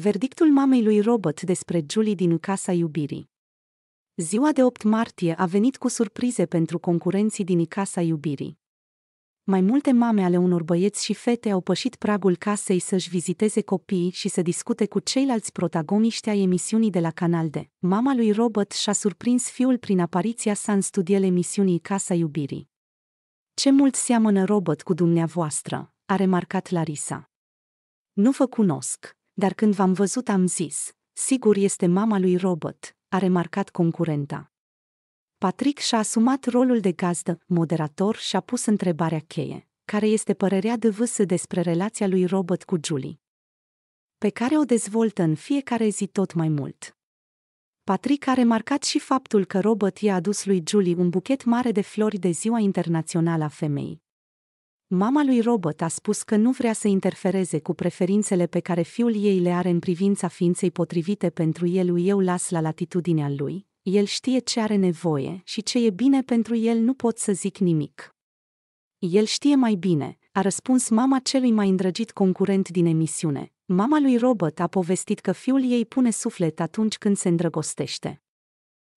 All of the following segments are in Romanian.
Verdictul mamei lui Robert despre Julie din Casa Iubirii Ziua de 8 martie a venit cu surprize pentru concurenții din Casa Iubirii. Mai multe mame ale unor băieți și fete au pășit pragul casei să-și viziteze copiii și să discute cu ceilalți protagoniști ai emisiunii de la Canal D. Mama lui Robert și-a surprins fiul prin apariția sa în studiile emisiunii Casa Iubirii. Ce mult seamănă Robert cu dumneavoastră, a remarcat Larisa. Nu vă cunosc dar când v-am văzut am zis, sigur este mama lui Robert, a remarcat concurenta. Patrick și-a asumat rolul de gazdă, moderator și a pus întrebarea cheie, care este părerea de vâsă despre relația lui Robert cu Julie. Pe care o dezvoltă în fiecare zi tot mai mult. Patrick a remarcat și faptul că Robert i-a adus lui Julie un buchet mare de flori de Ziua Internațională a Femeii, Mama lui Robert a spus că nu vrea să interfereze cu preferințele pe care fiul ei le are în privința ființei potrivite pentru el, eu las la latitudinea lui. El știe ce are nevoie și ce e bine pentru el, nu pot să zic nimic. El știe mai bine, a răspuns mama celui mai îndrăgit concurent din emisiune. Mama lui Robert a povestit că fiul ei pune suflet atunci când se îndrăgostește.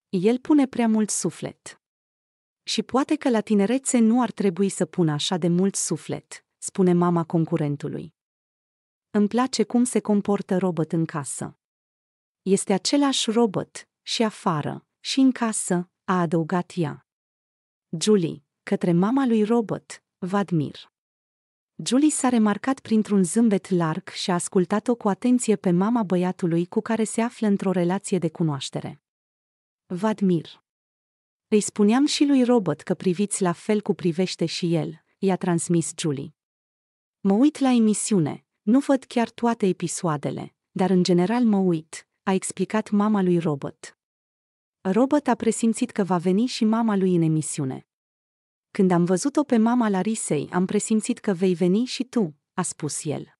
El pune prea mult suflet. Și poate că la tinerețe nu ar trebui să pună așa de mult suflet, spune mama concurentului. Îmi place cum se comportă robot în casă. Este același robot și afară, și în casă, a adăugat ea. Julie, către mama lui robot, vă admir. Julie s-a remarcat printr-un zâmbet larg și a ascultat-o cu atenție pe mama băiatului cu care se află într-o relație de cunoaștere. Vă admir. Îi spuneam și lui Robert că priviți la fel cu privește și el, i-a transmis Julie. Mă uit la emisiune, nu văd chiar toate episoadele, dar în general mă uit, a explicat mama lui Robert. Robert a presimțit că va veni și mama lui în emisiune. Când am văzut-o pe mama Larisei, am presimțit că vei veni și tu, a spus el.